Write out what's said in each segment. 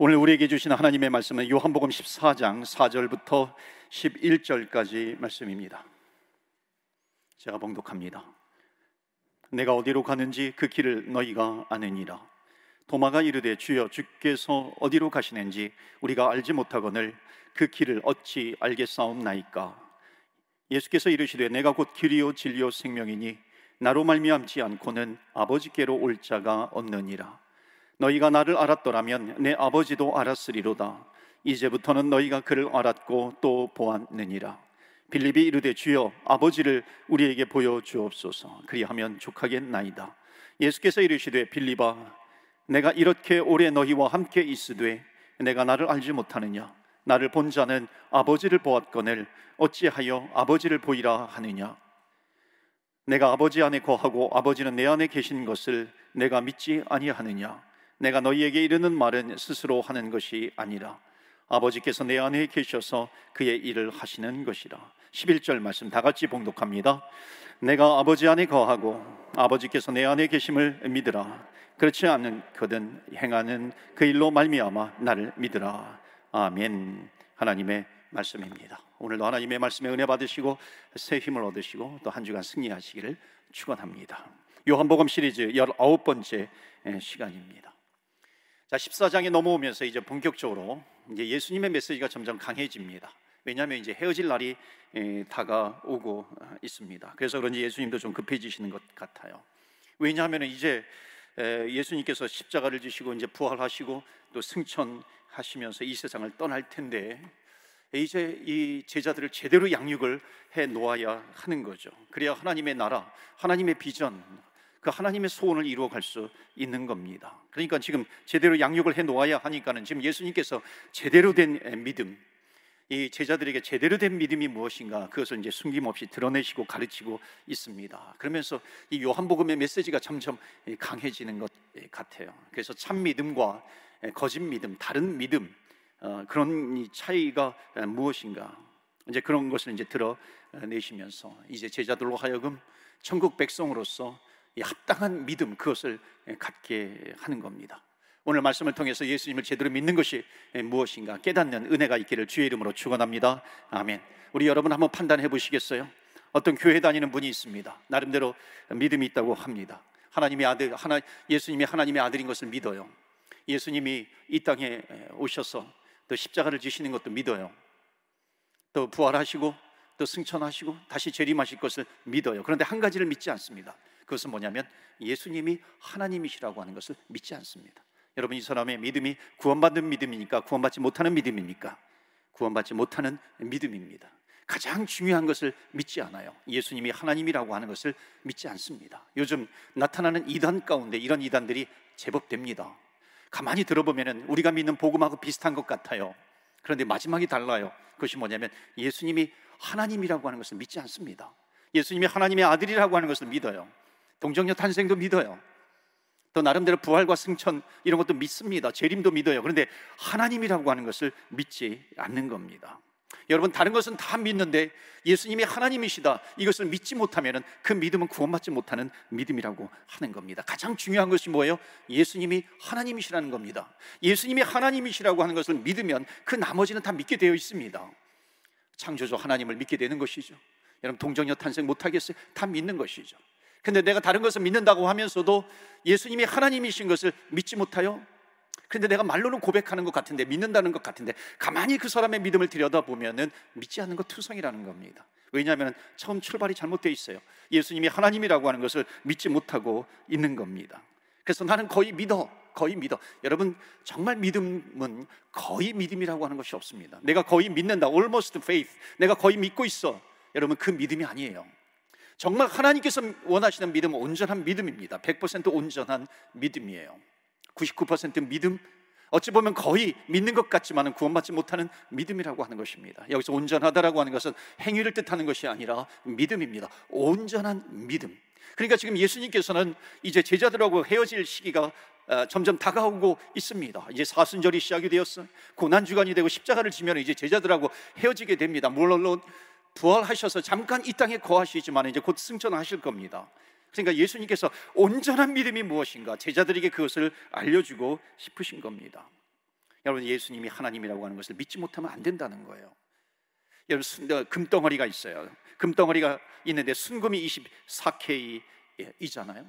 오늘 우리에게 주신 하나님의 말씀은 요한복음 14장 4절부터 11절까지 말씀입니다. 제가 봉독합니다. 내가 어디로 가는지 그 길을 너희가 아느니라. 도마가 이르되 주여 주께서 어디로 가시는지 우리가 알지 못하거늘 그 길을 어찌 알겠사옵나이까. 예수께서 이르시되 내가 곧 길이요 진리요 생명이니 나로 말미암지 않고는 아버지께로 올 자가 없느니라. 너희가 나를 알았더라면 내 아버지도 알았으리로다. 이제부터는 너희가 그를 알았고 또 보았느니라. 빌립이 이르되 주여 아버지를 우리에게 보여 주옵소서. 그리하면 족하겠나이다. 예수께서 이르시되 빌립아 내가 이렇게 오래 너희와 함께 있으되 내가 나를 알지 못하느냐 나를 본 자는 아버지를 보았거늘 어찌하여 아버지를 보이라 하느냐 내가 아버지 안에 거하고 아버지는 내 안에 계신 것을 내가 믿지 아니하느냐 내가 너희에게 이르는 말은 스스로 하는 것이 아니라 아버지께서 내 안에 계셔서 그의 일을 하시는 것이라. 11절 말씀 다 같이 봉독합니다. 내가 아버지 안에 거하고 아버지께서 내 안에 계심을 믿으라. 그렇지 않거든 은 행하는 그 일로 말미암아 나를 믿으라. 아멘. 하나님의 말씀입니다. 오늘도 하나님의 말씀에 은혜 받으시고 새 힘을 얻으시고 또 한 주간 승리하시기를 축원합니다. 요한복음 시리즈 19번째 시간입니다. 자, 14장에 넘어오면서 이제 본격적으로 이제 예수님의 메시지가 점점 강해집니다. 왜냐하면 이제 헤어질 날이 다가오고 있습니다. 그래서 그런지 예수님도 좀 급해지시는 것 같아요. 왜냐하면 이제 예수님께서 십자가를 지시고 이제 부활하시고 또 승천하시면서 이 세상을 떠날 텐데 이제 이 제자들을 제대로 양육을 해 놓아야 하는 거죠. 그래야 하나님의 나라, 하나님의 비전, 그 하나님의 소원을 이루어 갈 수 있는 겁니다. 그러니까 지금 제대로 양육을 해 놓아야 하니까는 지금 예수님께서 제대로 된 믿음, 이 제자들에게 제대로 된 믿음이 무엇인가 그것을 이제 숨김없이 드러내시고 가르치고 있습니다. 그러면서 이 요한복음의 메시지가 점점 강해지는 것 같아요. 그래서 참 믿음과 거짓 믿음, 다른 믿음 어, 그런 차이가 무엇인가 이제 그런 것을 이제 드러내시면서 이제 제자들로 하여금 천국 백성으로서 합당한 믿음 그것을 예, 갖게 하는 겁니다. 오늘 말씀을 통해서 예수님을 제대로 믿는 것이 예, 무엇인가 깨닫는 은혜가 있기를 주의 이름으로 축원합니다. 아멘. 우리 여러분 한번 판단해 보시겠어요? 어떤 교회 다니는 분이 있습니다. 나름대로 믿음이 있다고 합니다. 하나님의 아들 하나 예수님이 하나님의 아들인 것을 믿어요. 예수님이 이 땅에 오셔서 또 십자가를 지시는 것도 믿어요. 또 부활하시고 또 승천하시고 다시 재림하실 것을 믿어요. 그런데 한 가지를 믿지 않습니다. 그것은 뭐냐면 예수님이 하나님이시라고 하는 것을 믿지 않습니다. 여러분 이 사람의 믿음이 구원받는 믿음이니까 구원받지 못하는 믿음입니까? 구원받지 못하는 믿음입니다. 가장 중요한 것을 믿지 않아요. 예수님이 하나님이라고 하는 것을 믿지 않습니다. 요즘 나타나는 이단 가운데 이런 이단들이 제법 됩니다. 가만히 들어보면은 우리가 믿는 복음하고 비슷한 것 같아요. 그런데 마지막이 달라요. 그것이 뭐냐면 예수님이 하나님이라고 하는 것을 믿지 않습니다. 예수님이 하나님의 아들이라고 하는 것을 믿어요. 동정녀 탄생도 믿어요. 또 나름대로 부활과 승천 이런 것도 믿습니다. 재림도 믿어요. 그런데 하나님이라고 하는 것을 믿지 않는 겁니다. 여러분 다른 것은 다 믿는데 예수님이 하나님이시다 이것을 믿지 못하면은 그 믿음은 구원받지 못하는 믿음이라고 하는 겁니다. 가장 중요한 것이 뭐예요? 예수님이 하나님이시라는 겁니다. 예수님이 하나님이시라고 하는 것을 믿으면 그 나머지는 다 믿게 되어 있습니다. 창조주 하나님을 믿게 되는 것이죠. 여러분 동정녀 탄생 못 하겠어요? 다 믿는 것이죠. 근데 내가 다른 것을 믿는다고 하면서도 예수님이 하나님이신 것을 믿지 못하여 근데 내가 말로는 고백하는 것 같은데 믿는다는 것 같은데 가만히 그 사람의 믿음을 들여다보면은 믿지 않는 것 투성이라는 겁니다. 왜냐하면 처음 출발이 잘못되어 있어요. 예수님이 하나님이라고 하는 것을 믿지 못하고 있는 겁니다. 그래서 나는 거의 믿어. 거의 믿어. 여러분 정말 믿음은 거의 믿음이라고 하는 것이 없습니다. 내가 거의 믿는다. almost faith. 내가 거의 믿고 있어. 여러분 그 믿음이 아니에요. 정말 하나님께서 원하시는 믿음은 온전한 믿음입니다. 100% 온전한 믿음이에요. 99% 믿음, 어찌 보면 거의 믿는 것 같지만은 구원받지 못하는 믿음이라고 하는 것입니다. 여기서 온전하다라고 하는 것은 행위를 뜻하는 것이 아니라 믿음입니다. 온전한 믿음. 그러니까 지금 예수님께서는 이제 제자들하고 헤어질 시기가 어, 점점 다가오고 있습니다. 이제 사순절이 시작이 되었어. 고난 주간이 되고 십자가를 지면 이제 제자들하고 헤어지게 됩니다. 물론 부활하셔서 잠깐 이 땅에 거하시지만 이제 곧 승천하실 겁니다. 그러니까 예수님께서 온전한 믿음이 무엇인가 제자들에게 그것을 알려주고 싶으신 겁니다. 여러분 예수님이 하나님이라고 하는 것을 믿지 못하면 안 된다는 거예요. 여러분 어, 금덩어리가 있어요. 금덩어리가 있는데 순금이 24K이잖아요.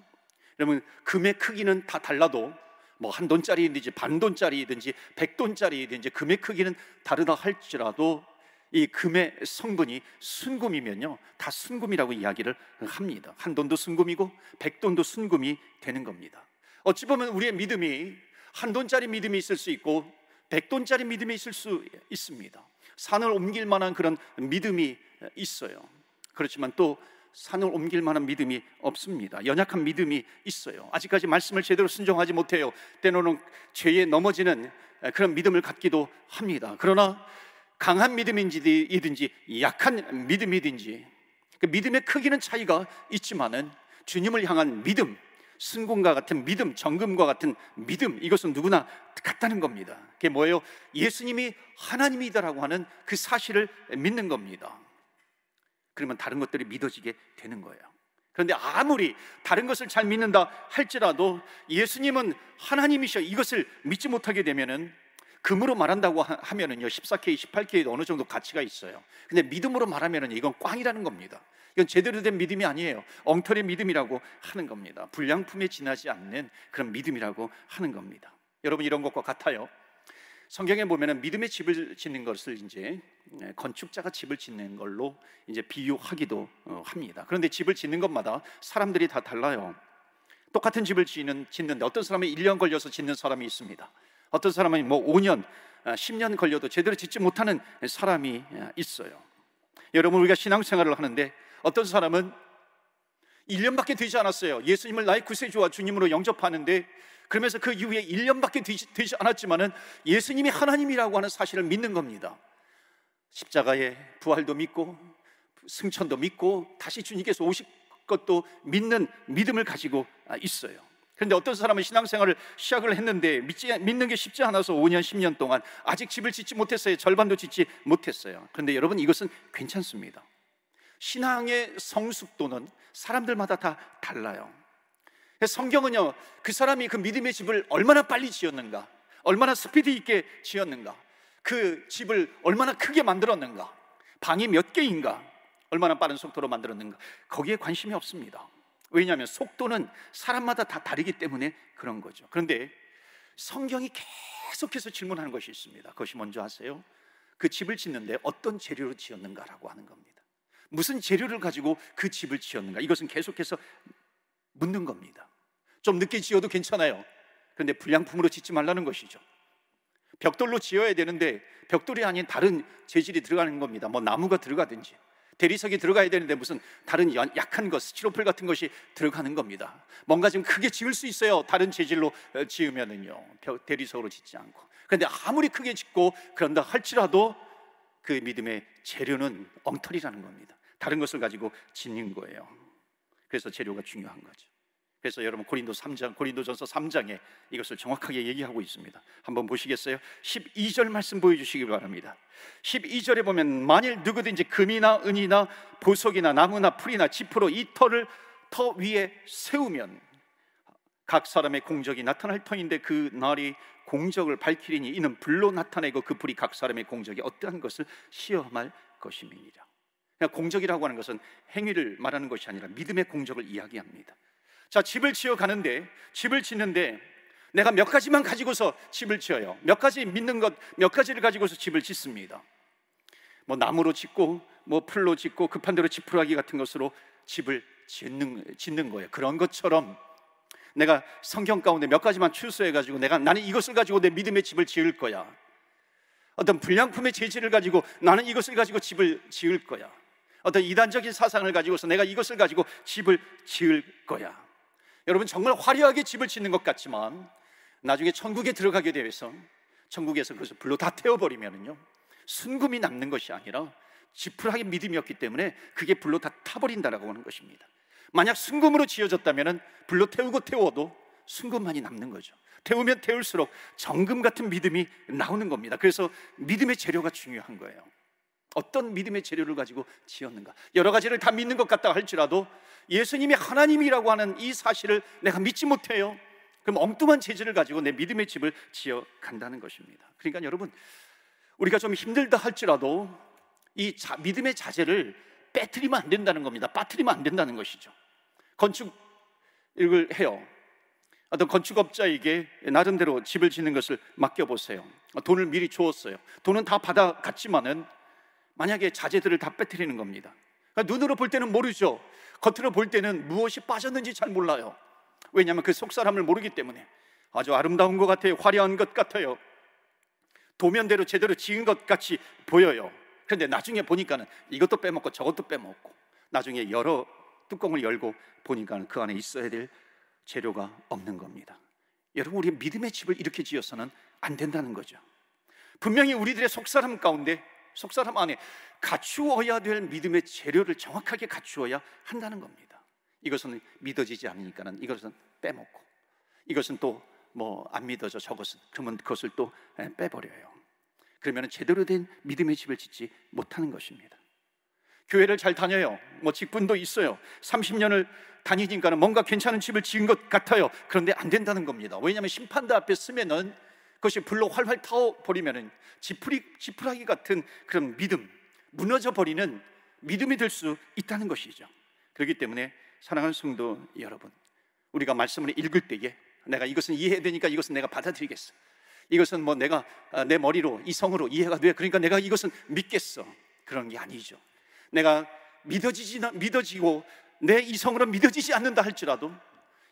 여러분 금의 크기는 다 달라도 뭐 한 돈짜리든지 반 돈짜리든지 백 돈짜리든지 금의 크기는 다르다 할지라도 이 금의 성분이 순금이면요. 다 순금이라고 이야기를 합니다. 한 돈도 순금이고 백 돈도 순금이 되는 겁니다. 어찌 보면 우리의 믿음이 한 돈짜리 믿음이 있을 수 있고 백 돈짜리 믿음이 있을 수 있습니다. 산을 옮길 만한 그런 믿음이 있어요. 그렇지만 또 산을 옮길 만한 믿음이 없습니다. 연약한 믿음이 있어요. 아직까지 말씀을 제대로 순종하지 못해요. 때로는 죄에 넘어지는 그런 믿음을 갖기도 합니다. 그러나 강한 믿음인지든지 약한 믿음이든지 그 믿음의 크기는 차이가 있지만은 주님을 향한 믿음, 순공과 같은 믿음, 정금과 같은 믿음 이것은 누구나 같다는 겁니다. 그게 뭐예요? 예수님이 하나님이다라고 하는 그 사실을 믿는 겁니다. 그러면 다른 것들이 믿어지게 되는 거예요. 그런데 아무리 다른 것을 잘 믿는다 할지라도 예수님은 하나님이셔 이것을 믿지 못하게 되면은 금으로 말한다고 하면은요 14K, 18K 어느 정도 가치가 있어요. 근데 믿음으로 말하면은 이건 꽝이라는 겁니다. 이건 제대로 된 믿음이 아니에요. 엉터리 믿음이라고 하는 겁니다. 불량품에 지나지 않는 그런 믿음이라고 하는 겁니다. 여러분 이런 것과 같아요. 성경에 보면은 믿음의 집을 짓는 것을 이제 네, 건축자가 집을 짓는 걸로 이제 비유하기도 어, 합니다. 그런데 집을 짓는 것마다 사람들이 다 달라요. 똑같은 집을 짓는, 짓는데 어떤 사람은 1년 걸려서 짓는 사람이 있습니다. 어떤 사람은 뭐 5년, 10년 아, 걸려도 제대로 짓지 못하는 사람이 아, 있어요. 여러분 우리가 신앙생활을 하는데 어떤 사람은 1년밖에 되지 않았어요. 예수님을 나의 구세주와 주님으로 영접하는데 그러면서 그 이후에 1년밖에 되지, 되지 않았지만은 예수님이 하나님이라고 하는 사실을 믿는 겁니다. 십자가의 부활도 믿고 승천도 믿고 다시 주님께서 오실 것도 믿는 믿음을 가지고 아, 있어요. 그런데 어떤 사람은 신앙생활을 시작을 했는데 믿지, 믿는 게 쉽지 않아서 5년, 10년 동안 아직 집을 짓지 못했어요. 절반도 짓지 못했어요. 그런데 여러분 이것은 괜찮습니다. 신앙의 성숙도는 사람들마다 다 달라요. 성경은요, 그 사람이 그 믿음의 집을 얼마나 빨리 지었는가, 얼마나 스피드 있게 지었는가, 그 집을 얼마나 크게 만들었는가, 방이 몇 개인가, 얼마나 빠른 속도로 만들었는가, 거기에 관심이 없습니다. 왜냐하면 속도는 사람마다 다 다르기 때문에 그런 거죠. 그런데 성경이 계속해서 질문하는 것이 있습니다. 그것이 뭔지 아세요? 그 집을 짓는데 어떤 재료로 지었는가라고 하는 겁니다. 무슨 재료를 가지고 그 집을 지었는가? 이것은 계속해서 묻는 겁니다. 좀 늦게 지어도 괜찮아요. 그런데 불량품으로 짓지 말라는 것이죠. 벽돌로 지어야 되는데 벽돌이 아닌 다른 재질이 들어가는 겁니다. 뭐 나무가 들어가든지. 대리석이 들어가야 되는데 무슨 다른 약한 것, 스티로폴 같은 것이 들어가는 겁니다. 뭔가 지금 크게 지을 수 있어요. 다른 재질로 어, 지으면은요. 대리석으로 짓지 않고. 그런데 아무리 크게 짓고 그런다 할지라도 그 믿음의 재료는 엉터리라는 겁니다. 다른 것을 가지고 짓는 거예요. 그래서 재료가 중요한 거죠. 그래서 여러분 고린도 3장, 고린도전서 3장에 이것을 정확하게 얘기하고 있습니다. 한번 보시겠어요? 12절 말씀 보여 주시기 바랍니다. 12절에 보면 만일 누구든지 금이나 은이나 보석이나 나무나 풀이나 지프로 이 터를 터 위에 세우면 각 사람의 공적이 나타날 터인데 그 날이 공적을 밝히리니 이는 불로 나타내고 그 불이 각 사람의 공적이 어떠한 것을 시험할 것임이니라. 그러니까 공적이라고 하는 것은 행위를 말하는 것이 아니라 믿음의 공적을 이야기합니다. 자, 집을 지어 가는데, 집을 짓는데, 내가 몇 가지만 가지고서 집을 지어요. 몇 가지 믿는 것, 몇 가지를 가지고서 집을 짓습니다. 뭐 나무로 짓고, 뭐 풀로 짓고, 급한 대로 지푸라기 같은 것으로 집을 짓는, 짓는 거예요. 그런 것처럼 내가 성경 가운데 몇 가지만 추수해가지고 내가 나는 이것을 가지고 내 믿음의 집을 지을 거야. 어떤 불량품의 재질을 가지고 나는 이것을 가지고 집을 지을 거야. 어떤 이단적인 사상을 가지고서 내가 이것을 가지고 집을 지을 거야. 여러분 정말 화려하게 집을 짓는 것 같지만 나중에 천국에 들어가게 되어서 천국에서 그것을 불로 다태워버리면요 순금이 남는 것이 아니라 지푸라기 믿음이었기 때문에 그게 불로 다 타버린다라고 하는 것입니다. 만약 순금으로 지어졌다면 불로 태우고 태워도 순금만이 남는 거죠. 태우면 태울수록 정금 같은 믿음이 나오는 겁니다. 그래서 믿음의 재료가 중요한 거예요. 어떤 믿음의 재료를 가지고 지었는가? 여러 가지를 다 믿는 것 같다 할지라도 예수님이 하나님이라고 하는 이 사실을 내가 믿지 못해요. 그럼 엉뚱한 재질을 가지고 내 믿음의 집을 지어 간다는 것입니다. 그러니까 여러분, 우리가 좀 힘들다 할지라도 이 자, 믿음의 자재를 빼뜨리면 안 된다는 겁니다. 빠뜨리면 안 된다는 것이죠. 건축을 해요. 어떤 건축업자에게 나름대로 집을 짓는 것을 맡겨보세요. 돈을 미리 주었어요. 돈은 다 받아갔지만은 만약에 자재들을 다 빼뜨리는 겁니다. 그러니까 눈으로 볼 때는 모르죠. 겉으로 볼 때는 무엇이 빠졌는지 잘 몰라요. 왜냐하면 그 속사람을 모르기 때문에 아주 아름다운 것 같아요. 화려한 것 같아요. 도면대로 제대로 지은 것 같이 보여요. 그런데 나중에 보니까는 이것도 빼먹고 저것도 빼먹고 나중에 여러 뚜껑을 열고 보니까 는그 안에 있어야 될 재료가 없는 겁니다. 여러분 우리 믿음의 집을 이렇게 지어서는 안 된다는 거죠. 분명히 우리들의 속사람 가운데 속사람 안에 갖추어야 될 믿음의 재료를 정확하게 갖추어야 한다는 겁니다. 이것은 믿어지지 않으니까는 이것은 빼먹고 이것은 또 뭐 안 믿어져 저것은 그러면 그것을 또 예, 빼버려요. 그러면 제대로 된 믿음의 집을 짓지 못하는 것입니다. 교회를 잘 다녀요. 뭐 직분도 있어요. 30년을 다니니까는 뭔가 괜찮은 집을 지은 것 같아요. 그런데 안 된다는 겁니다. 왜냐하면 심판대 앞에 쓰면은 그것이 불로 활활 타오버리면 지푸리, 지푸라기 같은 그런 믿음, 무너져 버리는 믿음이 될 수 있다는 것이죠. 그렇기 때문에 사랑하는 성도 여러분, 우리가 말씀을 읽을 때에 내가 이것은 이해해야 되니까 이것은 내가 받아들이겠어. 이것은 뭐 내가 아, 내 머리로 이성으로 이해가 돼. 그러니까 내가 이것은 믿겠어. 그런 게 아니죠. 내가 믿어지지 믿어지고 내 이성으로 믿어지지 않는다 할지라도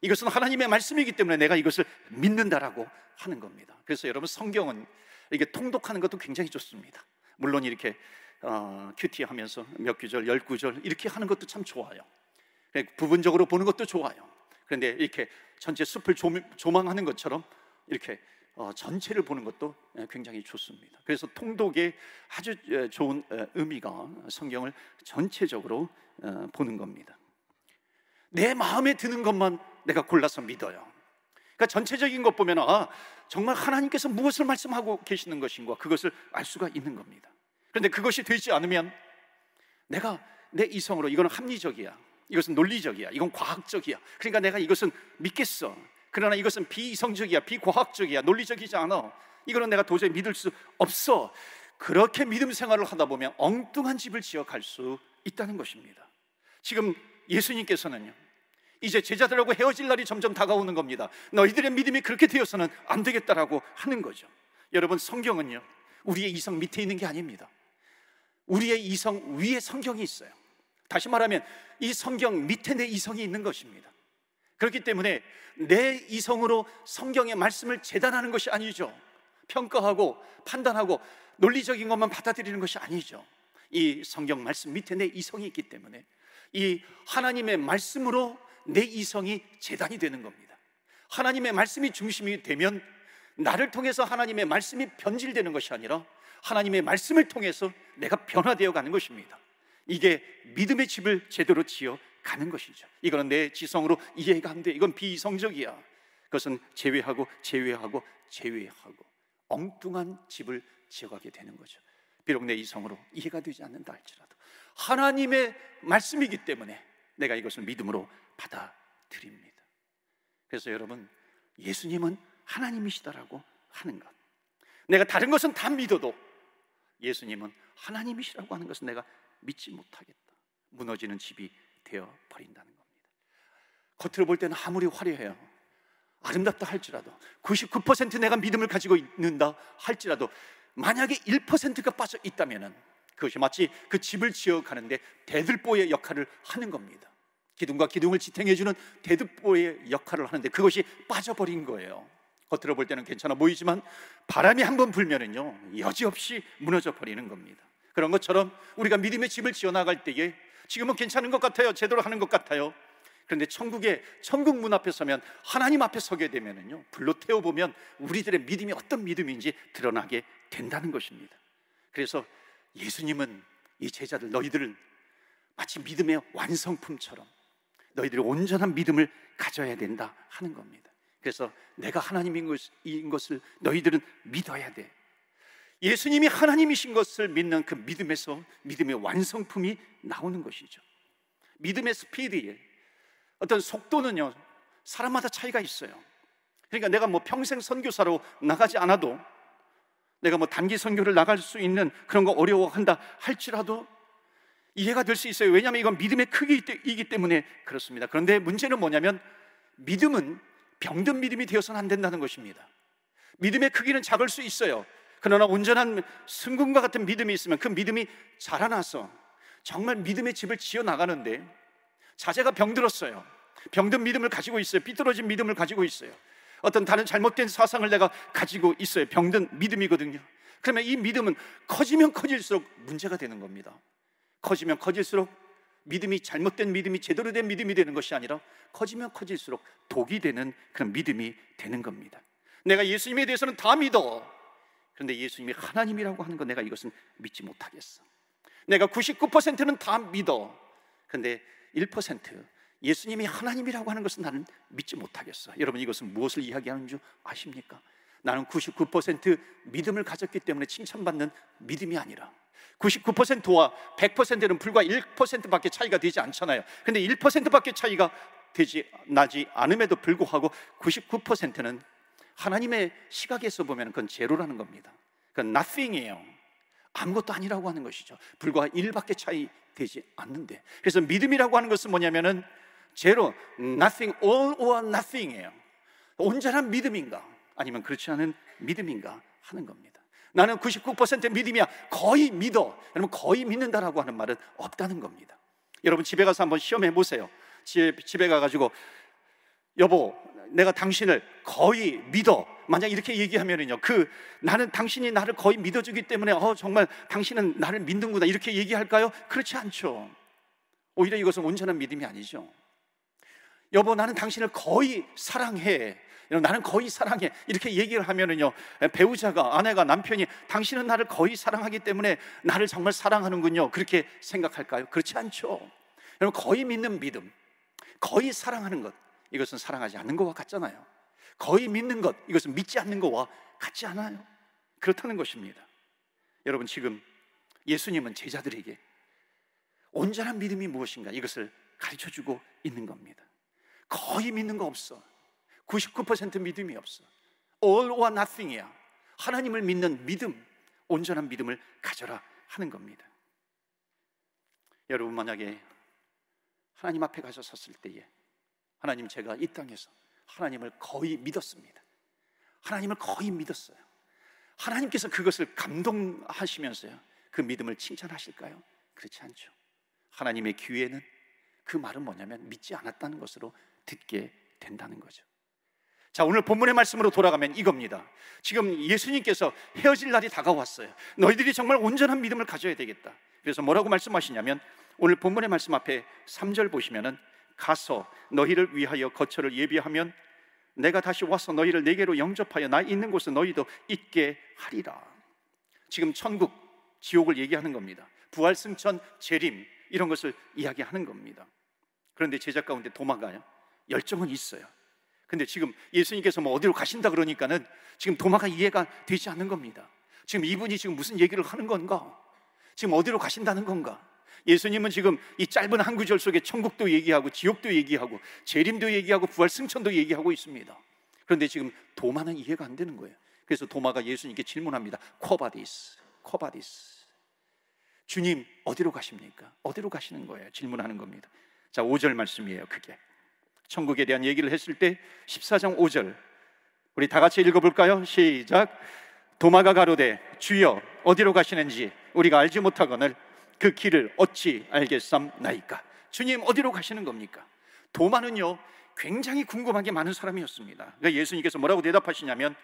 이것은 하나님의 말씀이기 때문에 내가 이것을 믿는다라고 하는 겁니다. 그래서 여러분 성경은 이게 통독하는 것도 굉장히 좋습니다. 물론 이렇게 어, 큐티 하면서 몇 구절, 열 구절 이렇게 하는 것도 참 좋아요. 부분적으로 보는 것도 좋아요. 그런데 이렇게 전체 숲을 조망하는 것처럼 이렇게 어, 전체를 보는 것도 예, 굉장히 좋습니다. 그래서 통독에 아주 예, 좋은 예, 의미가 성경을 전체적으로 어, 보는 겁니다. 내 마음에 드는 것만 내가 골라서 믿어요. 그러니까 전체적인 것 보면 아, 정말 하나님께서 무엇을 말씀하고 계시는 것인가 그것을 알 수가 있는 겁니다. 그런데 그것이 되지 않으면 내가 내 이성으로 이건 합리적이야. 이것은 논리적이야. 이건 과학적이야. 그러니까 내가 이것은 믿겠어. 그러나 이것은 비이성적이야. 비과학적이야. 논리적이지 않아. 이거는 내가 도저히 믿을 수 없어. 그렇게 믿음 생활을 하다 보면 엉뚱한 집을 지어갈 수 있다는 것입니다. 지금 예수님께서는요. 이제 제자들하고 헤어질 날이 점점 다가오는 겁니다. 너희들의 믿음이 그렇게 되어서는 안 되겠다라고 하는 거죠. 여러분 성경은요. 우리의 이성 밑에 있는 게 아닙니다. 우리의 이성 위에 성경이 있어요. 다시 말하면 이 성경 밑에 내 이성이 있는 것입니다. 그렇기 때문에 내 이성으로 성경의 말씀을 재단하는 것이 아니죠. 평가하고 판단하고 논리적인 것만 받아들이는 것이 아니죠. 이 성경 말씀 밑에 내 이성이 있기 때문에 이 하나님의 말씀으로 내 이성이 재단이 되는 겁니다. 하나님의 말씀이 중심이 되면 나를 통해서 하나님의 말씀이 변질되는 것이 아니라 하나님의 말씀을 통해서 내가 변화되어 가는 것입니다. 이게 믿음의 집을 제대로 지어 가는 것이죠. 이거는 내 지성으로 이해가 안 돼. 이건 비이성적이야. 그것은 제외하고 제외하고 제외하고 엉뚱한 집을 지어가게 되는 거죠. 비록 내 이성으로 이해가 되지 않는다 할지라 하나님의 말씀이기 때문에 내가 이것을 믿음으로 받아들입니다. 그래서 여러분, 예수님은 하나님이시다라고 하는 것. 내가 다른 것은 다 믿어도 예수님은 하나님이시라고 하는 것은 내가 믿지 못하겠다. 무너지는 집이 되어 버린다는 겁니다. 겉으로 볼 때는 아무리 화려해요. 아름답다 할지라도 99% 내가 믿음을 가지고 있는다 할지라도 만약에 1%가 빠져 있다면은 그것이 마치 그 집을 지어가는데 대들보의 역할을 하는 겁니다. 기둥과 기둥을 지탱해주는 대들보의 역할을 하는데 그것이 빠져버린 거예요. 겉으로 볼 때는 괜찮아 보이지만 바람이 한 번 불면은요 여지없이 무너져 버리는 겁니다. 그런 것처럼 우리가 믿음의 집을 지어 나갈 때에 지금은 괜찮은 것 같아요, 제대로 하는 것 같아요. 그런데 천국의 천국 문 앞에 서면 하나님 앞에 서게 되면은요 불로 태워 보면 우리들의 믿음이 어떤 믿음인지 드러나게 된다는 것입니다. 그래서 예수님은 이 제자들 너희들을 마치 믿음의 완성품처럼 너희들이 온전한 믿음을 가져야 된다 하는 겁니다. 그래서 내가 하나님인 것을 너희들은 믿어야 돼. 예수님이 하나님이신 것을 믿는 그 믿음에서 믿음의 완성품이 나오는 것이죠. 믿음의 스피드, 에 어떤 속도는요, 사람마다 차이가 있어요. 그러니까 내가 뭐 평생 선교사로 나가지 않아도 내가 뭐 단기 선교를 나갈 수 있는 그런 거 어려워한다 할지라도 이해가 될 수 있어요. 왜냐하면 이건 믿음의 크기이기 때문에 그렇습니다. 그런데 문제는 뭐냐면 믿음은 병든 믿음이 되어서는 안 된다는 것입니다. 믿음의 크기는 작을 수 있어요. 그러나 온전한 승군과 같은 믿음이 있으면 그 믿음이 자라나서 정말 믿음의 집을 지어 나가는데 자제가 병들었어요. 병든 믿음을 가지고 있어요. 비뚤어진 믿음을 가지고 있어요. 어떤 다른 잘못된 사상을 내가 가지고 있어요. 병든 믿음이거든요. 그러면 이 믿음은 커지면 커질수록 문제가 되는 겁니다. 커지면 커질수록 믿음이 잘못된 믿음이 제대로 된 믿음이 되는 것이 아니라 커지면 커질수록 독이 되는 그런 믿음이 되는 겁니다. 내가 예수님에 대해서는 다 믿어. 그런데 예수님이 하나님이라고 하는 건 내가 이것은 믿지 못하겠어. 내가 99%는 다 믿어. 근데 1% 예수님이 하나님이라고 하는 것은 나는 믿지 못하겠어. 여러분 이것은 무엇을 이야기하는 줄 아십니까? 나는 99% 믿음을 가졌기 때문에 칭찬받는 믿음이 아니라 99%와 100%는 불과 1%밖에 차이가 되지 않잖아요. 근데 1%밖에 차이가 되지 나지 않음에도 불구하고 99%는 하나님의 시각에서 보면 그건 제로라는 겁니다. 그건 nothing이에요. 아무것도 아니라고 하는 것이죠. 불과 1밖에 차이 되지 않는데. 그래서 믿음이라고 하는 것은 뭐냐면은 제로, nothing, all or nothing이에요. 온전한 믿음인가? 아니면 그렇지 않은 믿음인가? 하는 겁니다. 나는 99% 믿음이야. 거의 믿어. 여러분, 거의 믿는다라고 하는 말은 없다는 겁니다. 여러분, 집에 가서 한번 시험해 보세요. 집, 집에 가가지고, 여보, 내가 당신을 거의 믿어. 만약 이렇게 얘기하면은요, 그 나는 당신이 나를 거의 믿어주기 때문에 어 정말 당신은 나를 믿는구나 이렇게 얘기할까요? 그렇지 않죠. 오히려 이것은 온전한 믿음이 아니죠. 여보 나는 당신을 거의 사랑해. 나는 거의 사랑해. 이렇게 얘기를 하면은요, 배우자가, 아내가, 남편이 당신은 나를 거의 사랑하기 때문에 나를 정말 사랑하는군요. 그렇게 생각할까요? 그렇지 않죠. 여러분, 거의 믿는 믿음, 거의 사랑하는 것, 이것은 사랑하지 않는 것과 같잖아요. 거의 믿는 것, 이것은 믿지 않는 것과 같지 않아요. 그렇다는 것입니다. 여러분, 지금 예수님은 제자들에게 온전한 믿음이 무엇인가 이것을 가르쳐 주고 있는 겁니다. 거의 믿는 거 없어. 99% 믿음이 없어. All or nothing이야. 하나님을 믿는 믿음, 온전한 믿음을 가져라 하는 겁니다. 여러분 만약에 하나님 앞에 가서 섰을 때에 하나님 제가 이 땅에서 하나님을 거의 믿었습니다. 하나님을 거의 믿었어요. 하나님께서 그것을 감동하시면서요. 그 믿음을 칭찬하실까요? 그렇지 않죠. 하나님의 기회는 그 말은 뭐냐면 믿지 않았다는 것으로 듣게 된다는 거죠. 자, 오늘 본문의 말씀으로 돌아가면 이겁니다. 지금 예수님께서 헤어질 날이 다가왔어요. 너희들이 정말 온전한 믿음을 가져야 되겠다. 그래서 뭐라고 말씀하시냐면 오늘 본문의 말씀 앞에 3절 보시면은 가서 너희를 위하여 거처를 예비하면 내가 다시 와서 너희를 내게로 영접하여 나 있는 곳에 너희도 있게 하리라. 지금 천국, 지옥을 얘기하는 겁니다. 부활 승천, 재림 이런 것을 이야기하는 겁니다. 그런데 제자 가운데 도마가요. 열정은 있어요. 근데 지금 예수님께서 뭐 어디로 가신다 그러니까는 지금 도마가 이해가 되지 않는 겁니다. 지금 이분이 지금 무슨 얘기를 하는 건가? 지금 어디로 가신다는 건가? 예수님은 지금 이 짧은 한 구절 속에 천국도 얘기하고 지옥도 얘기하고 재림도 얘기하고 부활 승천도 얘기하고 있습니다. 그런데 지금 도마는 이해가 안 되는 거예요. 그래서 도마가 예수님께 질문합니다. 코바디스, 코바디스. 주님 어디로 가십니까? 어디로 가시는 거예요? 질문하는 겁니다. 자, 5절 말씀이에요. 그게 천국에 대한 얘기를 했을 때 14장 5절 우리 다 같이 읽어볼까요? 시작 도마가 가로되 주여 어디로 가시는지 우리가 알지 못하거늘 그 길을 어찌 알겠삼나이까 주님 어디로 가시는 겁니까? 도마는요 굉장히 궁금한게 많은 사람이었습니다 그러니까 예수님께서 뭐라고 대답하시냐면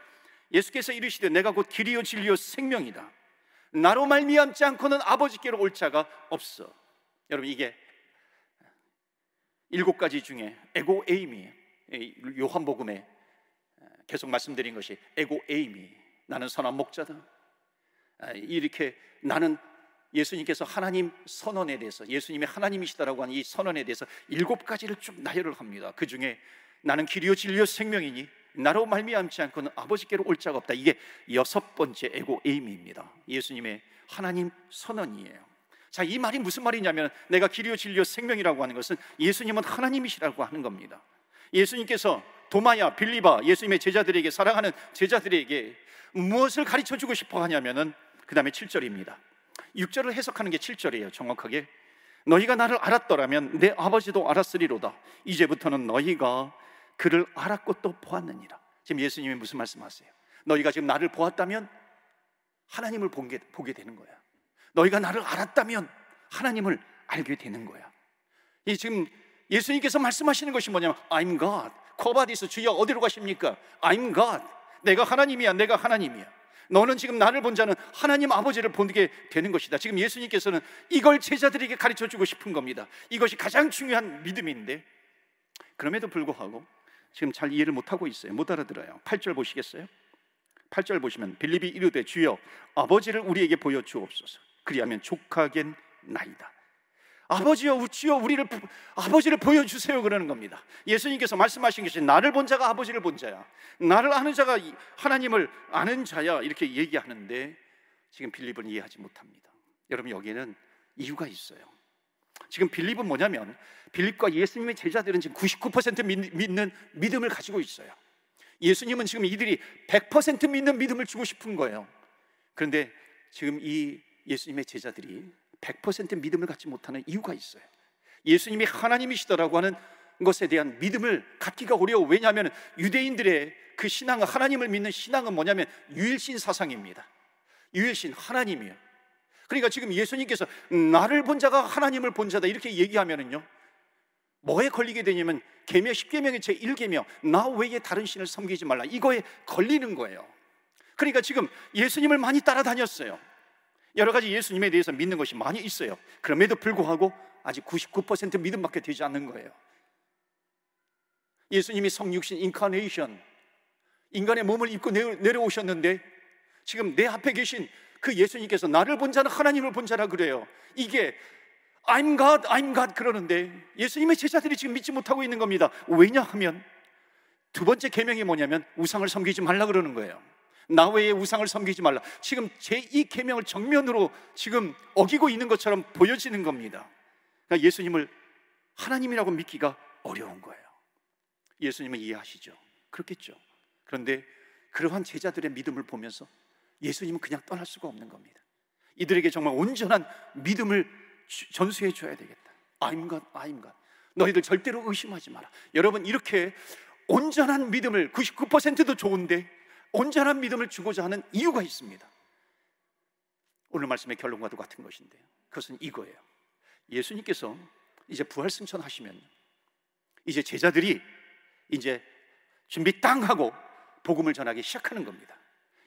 예수께서 이르시되 내가 곧 길이요 진리요 생명이다 나로 말미암지 않고는 아버지께로 올 자가 없어 여러분 이게 일곱 가지 중에 에고 에이미 요한복음에 계속 말씀드린 것이 에고 에이미 나는 선한 목자다 아, 이렇게 나는 예수님께서 하나님 선언에 대해서 예수님의 하나님이시다라고 하는 이 선언에 대해서 일곱 가지를 쭉 나열을 합니다 그 중에 나는 길이요 진리요 생명이니 나로 말미암지 않고는 아버지께로 올 자가 없다 이게 여섯 번째 에고 에이미입니다 예수님의 하나님 선언이에요 자, 이 말이 무슨 말이냐면 내가 길이요 진리요 생명이라고 하는 것은 예수님은 하나님이시라고 하는 겁니다. 예수님께서 도마야, 빌리바, 예수님의 제자들에게 사랑하는 제자들에게 무엇을 가르쳐 주고 싶어 하냐면은 그다음에 7절입니다. 6절을 해석하는 게 7절이에요. 정확하게 너희가 나를 알았더라면 내 아버지도 알았으리로다. 이제부터는 너희가 그를 알았고 또 보았느니라. 지금 예수님이 무슨 말씀하세요? 너희가 지금 나를 보았다면 하나님을 게, 보게 되는 거야. 너희가 나를 알았다면 하나님을 알게 되는 거야. 이 지금 예수님께서 말씀하시는 것이 뭐냐면 I'm God. 코바디스 주여 어디로 가십니까? I'm God. 내가 하나님이야. 내가 하나님이야. 너는 지금 나를 본 자는 하나님 아버지를 보게 되는 것이다. 지금 예수님께서는 이걸 제자들에게 가르쳐 주고 싶은 겁니다. 이것이 가장 중요한 믿음인데 그럼에도 불구하고 지금 잘 이해를 못 하고 있어요. 못 알아들어요. 8절 보시겠어요? 8절 보시면 빌립이 이르되 주여 아버지를 우리에게 보여 주옵소서. 그리하면 족하겐 나이다. 아버지여 우치여 우리를 아버지를 보여주세요 그러는 겁니다. 예수님께서 말씀하신 것이 나를 본 자가 아버지를 본 자야. 나를 아는 자가 하나님을 아는 자야 이렇게 얘기하는데 지금 빌립은 이해하지 못합니다. 여러분 여기에는 이유가 있어요. 지금 빌립은 뭐냐면 빌립과 예수님의 제자들은 지금 99% 믿, 믿는 믿음을 가지고 있어요. 예수님은 지금 이들이 100% 믿는 믿음을 주고 싶은 거예요. 그런데 지금 이 예수님의 제자들이 100% 믿음을 갖지 못하는 이유가 있어요. 예수님이 하나님이시다라고 하는 것에 대한 믿음을 갖기가 어려워. 왜냐하면 유대인들의 그 신앙은 하나님을 믿는 신앙은 뭐냐면 유일신 사상입니다. 유일신 하나님이요 그러니까 지금 예수님께서 나를 본 자가 하나님을 본 자다 이렇게 얘기하면은요. 뭐에 걸리게 되냐면 계명 10계명의 제1계명 나 외에 다른 신을 섬기지 말라. 이거에 걸리는 거예요. 그러니까 지금 예수님을 많이 따라다녔어요. 여러 가지 예수님에 대해서 믿는 것이 많이 있어요. 그럼에도 불구하고 아직 99% 믿음밖에 되지 않는 거예요. 예수님이 성육신 인카네이션 인간의 몸을 입고 내려오셨는데 지금 내 앞에 계신 그 예수님께서 나를 본 자는 하나님을 본 자라 그래요. 이게 I'm God, I'm God 그러는데 예수님의 제자들이 지금 믿지 못하고 있는 겁니다. 왜냐하면 두 번째 계명이 뭐냐면 우상을 섬기지 말라 그러는 거예요. 나의 우상을 섬기지 말라. 지금 제2 계명을 정면으로 지금 어기고 있는 것처럼 보여지는 겁니다. 그러니까 예수님을 하나님이라고 믿기가 어려운 거예요. 예수님은 이해하시죠? 그렇겠죠. 그런데 그러한 제자들의 믿음을 보면서 예수님은 그냥 떠날 수가 없는 겁니다. 이들에게 정말 온전한 믿음을 전수해 줘야 되겠다. 아임과 아임과 너희들 절대로 의심하지 마라. 여러분 이렇게 온전한 믿음을 99%도 좋은데 온전한 믿음을 주고자 하는 이유가 있습니다. 오늘 말씀의 결론과도 같은 것인데 그것은 이거예요. 예수님께서 이제 부활승천하시면 이제 제자들이 이제 준비 땅 하고 복음을 전하기 시작하는 겁니다.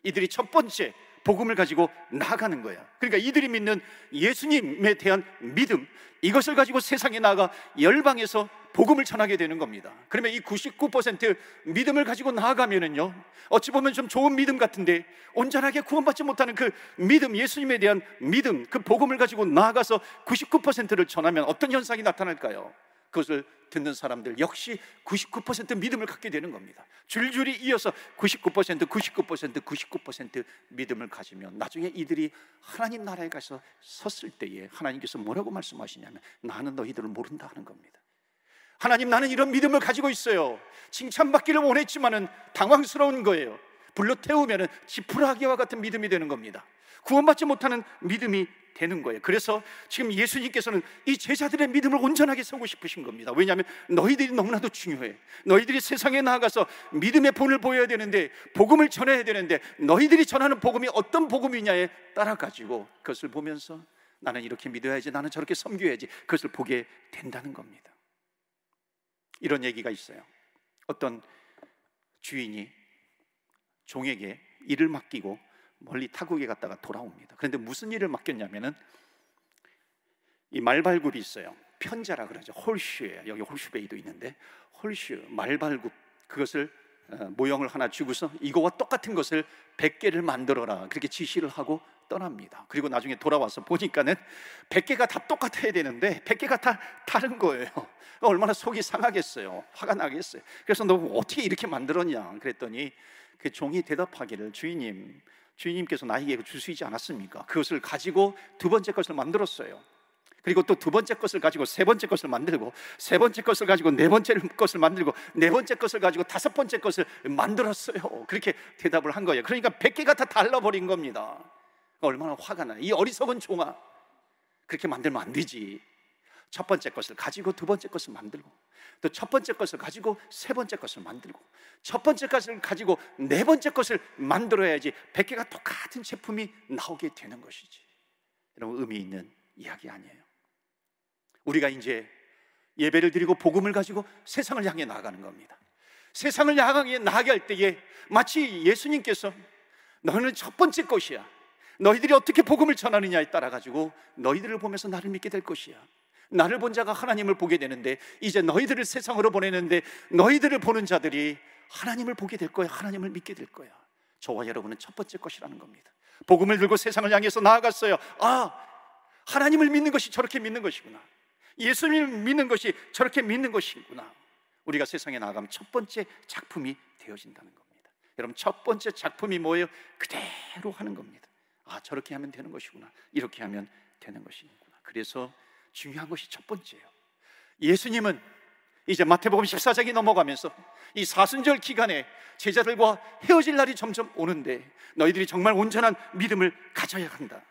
이들이 첫 번째 복음을 가지고 나가는 거야. 그러니까 이들이 믿는 예수님에 대한 믿음 이것을 가지고 세상에 나가 열방에서 복음을 전하게 되는 겁니다. 그러면 이 99% 믿음을 가지고 나아가면은요, 어찌 보면 좀 좋은 믿음 같은데 온전하게 구원받지 못하는 그 믿음, 예수님에 대한 믿음, 그 복음을 가지고 나아가서 99%를 전하면 어떤 현상이 나타날까요? 그것을 듣는 사람들 역시 99% 믿음을 갖게 되는 겁니다. 줄줄이 이어서 99%, 99%, 99% 믿음을 가지면 나중에 이들이 하나님 나라에 가서 섰을 때에 하나님께서 뭐라고 말씀하시냐면 나는 너희들을 모른다 하는 겁니다. 하나님 나는 이런 믿음을 가지고 있어요. 칭찬받기를 원했지만은 당황스러운 거예요. 불러 태우면은 지푸라기와 같은 믿음이 되는 겁니다. 구원받지 못하는 믿음이 되는 거예요. 그래서 지금 예수님께서는 이 제자들의 믿음을 온전하게 세우고 싶으신 겁니다. 왜냐하면 너희들이 너무나도 중요해. 너희들이 세상에 나아가서 믿음의 본을 보여야 되는데 복음을 전해야 되는데 너희들이 전하는 복음이 어떤 복음이냐에 따라 가지고 그것을 보면서 나는 이렇게 믿어야지, 나는 저렇게 섬겨야지 그것을 보게 된다는 겁니다. 이런 얘기가 있어요. 어떤 주인이 종에게 일을 맡기고 멀리 타국에 갔다가 돌아옵니다. 그런데 무슨 일을 맡겼냐면은 이 말발굽이 있어요. 편자라 그러죠. 홀슈예요. 여기 홀슈베이도 있는데 홀슈 말발굽 그것을 어, 모형을 하나 주고서 이거와 똑같은 것을 100개를 만들어라. 그렇게 지시를 하고 떠납니다. 그리고 나중에 돌아와서 보니까는 100개가 다 똑같아야 되는데 100개가 다 다른 거예요. 얼마나 속이 상하겠어요. 화가 나겠어요. 그래서 너 어떻게 이렇게 만들었냐? 그랬더니 그 종이 대답하기를 주인님, 주인님께서 나에게 주시지 그 않았습니까? 그것을 가지고 두 번째 것을 만들었어요. 그리고 또 두 번째 것을 가지고 세 번째 것을 만들고 세 번째 것을 가지고 네 번째 것을 만들고 네 번째 것을 가지고 다섯 번째 것을 만들었어요. 그렇게 대답을 한 거예요. 그러니까 100개가 다 달라버린 겁니다. 그러니까 얼마나 화가 나요. 이 어리석은 종아. 그렇게 만들면 안 되지. 첫 번째 것을 가지고 두 번째 것을 만들고 또 첫 번째 것을 가지고 세 번째 것을 만들고 첫 번째 것을 가지고 네 번째 것을 만들어야지 100개가 똑같은 제품이 나오게 되는 것이지. 여러 의미 있는 이야기 아니에요. 우리가 이제 예배를 드리고 복음을 가지고 세상을 향해 나아가는 겁니다. 세상을 향해 나아갈 때에 마치 예수님께서 너는 첫 번째 것이야. 너희들이 어떻게 복음을 전하느냐에 따라 가지고 너희들을 보면서 나를 믿게 될 것이야. 나를 본 자가 하나님을 보게 되는데 이제 너희들을 세상으로 보내는데 너희들을 보는 자들이 하나님을 보게 될 거야. 하나님을 믿게 될 거야. 저와 여러분은 첫 번째 것이라는 겁니다. 복음을 들고 세상을 향해서 나아갔어요. 아, 하나님을 믿는 것이 저렇게 믿는 것이구나. 예수님을 믿는 것이 저렇게 믿는 것이구나. 우리가 세상에 나아가면 첫 번째 작품이 되어진다는 겁니다. 여러분 첫 번째 작품이 뭐예요? 그대로 하는 겁니다. 아, 저렇게 하면 되는 것이구나. 이렇게 하면 되는 것이구나. 그래서 중요한 것이 첫 번째예요. 예수님은 이제 마태복음 14장이 넘어가면서 이 사순절 기간에 제자들과 헤어질 날이 점점 오는데 너희들이 정말 온전한 믿음을 가져야 한다.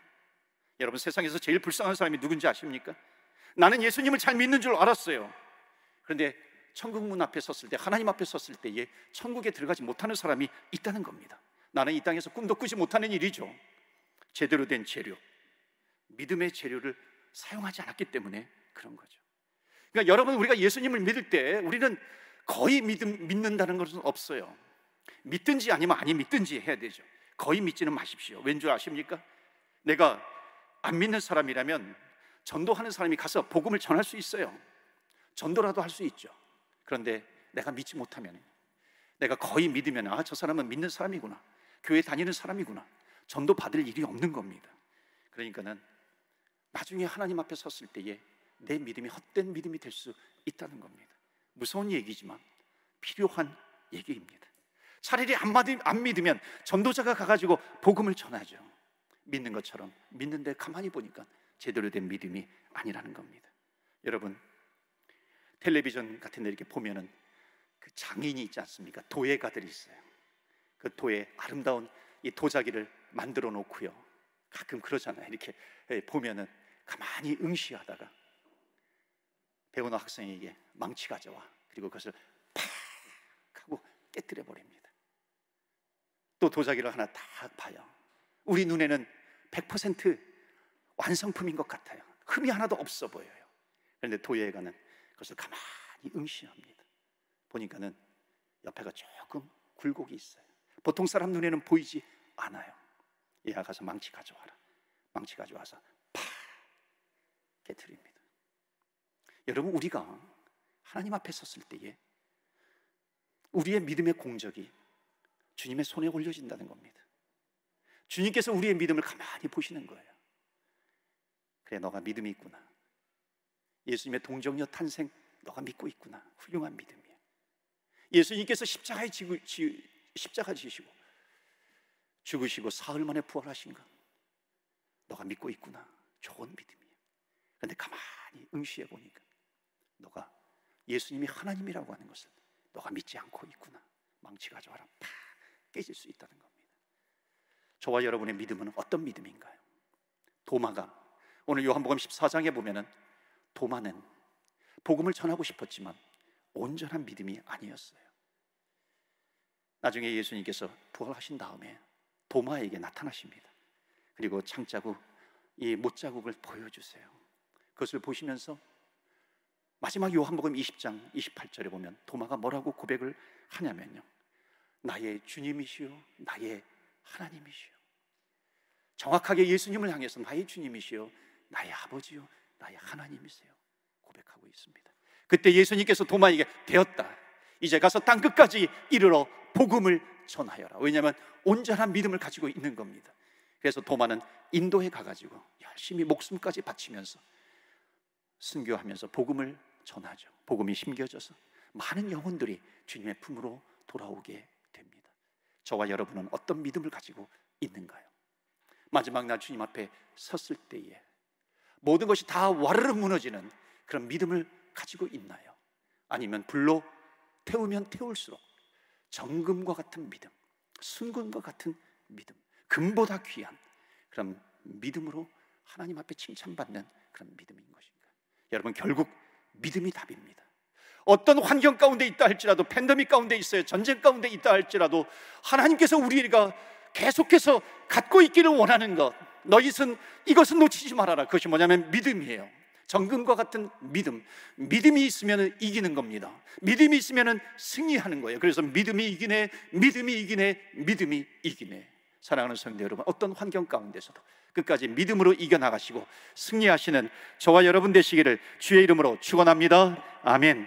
여러분 세상에서 제일 불쌍한 사람이 누군지 아십니까? 나는 예수님을 잘 믿는 줄 알았어요. 그런데 천국 문 앞에 섰을 때 하나님 앞에 섰을 때에 천국에 들어가지 못하는 사람이 있다는 겁니다. 나는 이 땅에서 꿈도 꾸지 못하는 일이죠. 제대로 된 재료, 믿음의 재료를 사용하지 않았기 때문에 그런 거죠. 그러니까 여러분 우리가 예수님을 믿을 때 우리는 거의 믿음, 믿는다는 것은 없어요. 믿든지 아니면 아니 믿든지 해야 되죠. 거의 믿지는 마십시오. 왠줄 아십니까? 내가 안 믿는 사람이라면 전도하는 사람이 가서 복음을 전할 수 있어요. 전도라도 할 수 있죠. 그런데 내가 믿지 못하면 내가 거의 믿으면 아, 저 사람은 믿는 사람이구나. 교회 다니는 사람이구나. 전도 받을 일이 없는 겁니다. 그러니까는 나중에 하나님 앞에 섰을 때에 내 믿음이 헛된 믿음이 될 수 있다는 겁니다. 무서운 얘기지만 필요한 얘기입니다. 차라리 안, 믿, 안 믿으면 전도자가 가가지고 복음을 전하죠. 믿는 것처럼 믿는데 가만히 보니까 제대로 된 믿음이 아니라는 겁니다. 여러분 텔레비전 같은 데 이렇게 보면은 그 장인이 있지 않습니까? 도예가들이 있어요. 그 도예 아름다운 이 도자기를 만들어 놓고요. 가끔 그러잖아요. 이렇게 예, 보면은 가만히 응시하다가 배우나 학생에게 망치 가져와. 그리고 그것을 팍 하고 깨뜨려 버립니다. 또 도자기를 하나 딱 봐요. 우리 눈에는 100% 완성품인 것 같아요. 흠이 하나도 없어 보여요. 그런데 도예가는 그것을 가만히 응시합니다. 보니까는 옆에가 조금 굴곡이 있어요. 보통 사람 눈에는 보이지 않아요. 얘가 가서 망치 가져와라. 망치 가져와서 팍 깨트립니다. 여러분 우리가 하나님 앞에 섰을 때에 우리의 믿음의 공적이 주님의 손에 올려진다는 겁니다. 주님께서 우리의 믿음을 가만히 보시는 거예요. 그래, 너가 믿음이 있구나. 예수님의 동정녀 탄생, 너가 믿고 있구나. 훌륭한 믿음이야. 예수님께서 십자가에 지고, 지, 십자가 지시고 죽으시고 사흘 만에 부활하신 것. 너가 믿고 있구나. 좋은 믿음이야. 근데 가만히 응시해 보니까 너가 예수님이 하나님이라고 하는 것을 너가 믿지 않고 있구나. 망치가 저와랑 팍 깨질 수 있다는 겁니다. 저와 여러분의 믿음은 어떤 믿음인가요? 도마가 오늘 요한복음 14장에 보면은 도마는 복음을 전하고 싶었지만 온전한 믿음이 아니었어요. 나중에 예수님께서 부활하신 다음에 도마에게 나타나십니다. 그리고 창자국, 이 못자국을 보여주세요. 그것을 보시면서 마지막 요한복음 20장 28절에 보면 도마가 뭐라고 고백을 하냐면요. 나의 주님이시오 나의 하나님이시오 정확하게 예수님을 향해서 나의 주님이시오 나의 아버지요, 나의 하나님이세요. 고백하고 있습니다. 그때 예수님께서 도마에게 되었다. 이제 가서 땅 끝까지 이르러 복음을 전하여라. 왜냐하면 온전한 믿음을 가지고 있는 겁니다. 그래서 도마는 인도에 가가지고 열심히 목숨까지 바치면서 순교하면서 복음을 전하죠. 복음이 심겨져서 많은 영혼들이 주님의 품으로 돌아오게 됩니다. 저와 여러분은 어떤 믿음을 가지고 있는가요? 마지막 날 주님 앞에 섰을 때에 모든 것이 다 와르르 무너지는 그런 믿음을 가지고 있나요? 아니면 불로 태우면 태울수록 정금과 같은 믿음, 순금과 같은 믿음, 금보다 귀한 그런 믿음으로 하나님 앞에 칭찬받는 그런 믿음인 것인가. 여러분 결국 믿음이 답입니다. 어떤 환경 가운데 있다 할지라도 팬데믹 가운데 있어요. 전쟁 가운데 있다 할지라도 하나님께서 우리가 계속해서 갖고 있기를 원하는 것. 너희는 이것은 놓치지 말아라. 그것이 뭐냐면 믿음이에요. 정금과 같은 믿음. 믿음이 있으면 이기는 겁니다. 믿음이 있으면 승리하는 거예요. 그래서 믿음이 이기네, 믿음이 이기네, 믿음이 이기네. 사랑하는 성대 여러분, 어떤 환경 가운데서도 끝까지 믿음으로 이겨나가시고 승리하시는 저와 여러분 되시기를 주의 이름으로 축원합니다. 아멘.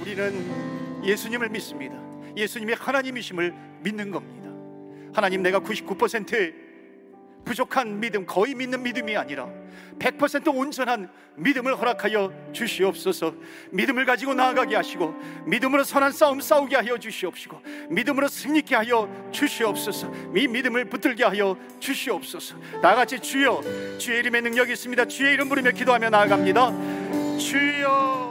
우리는 예수님을 믿습니다. 예수님의 하나님이심을 믿는 겁니다. 하나님 내가 99%의 부족한 믿음, 거의 믿는 믿음이 아니라 100% 온전한 믿음을 허락하여 주시옵소서. 믿음을 가지고 나아가게 하시고 믿음으로 선한 싸움 싸우게 하여 주시옵시고 믿음으로 승리케 하여 주시옵소서. 이 믿음을 붙들게 하여 주시옵소서. 다 같이 주여 주의 이름의 능력이 있습니다. 주의 이름 부르며 기도하며 나아갑니다. 주여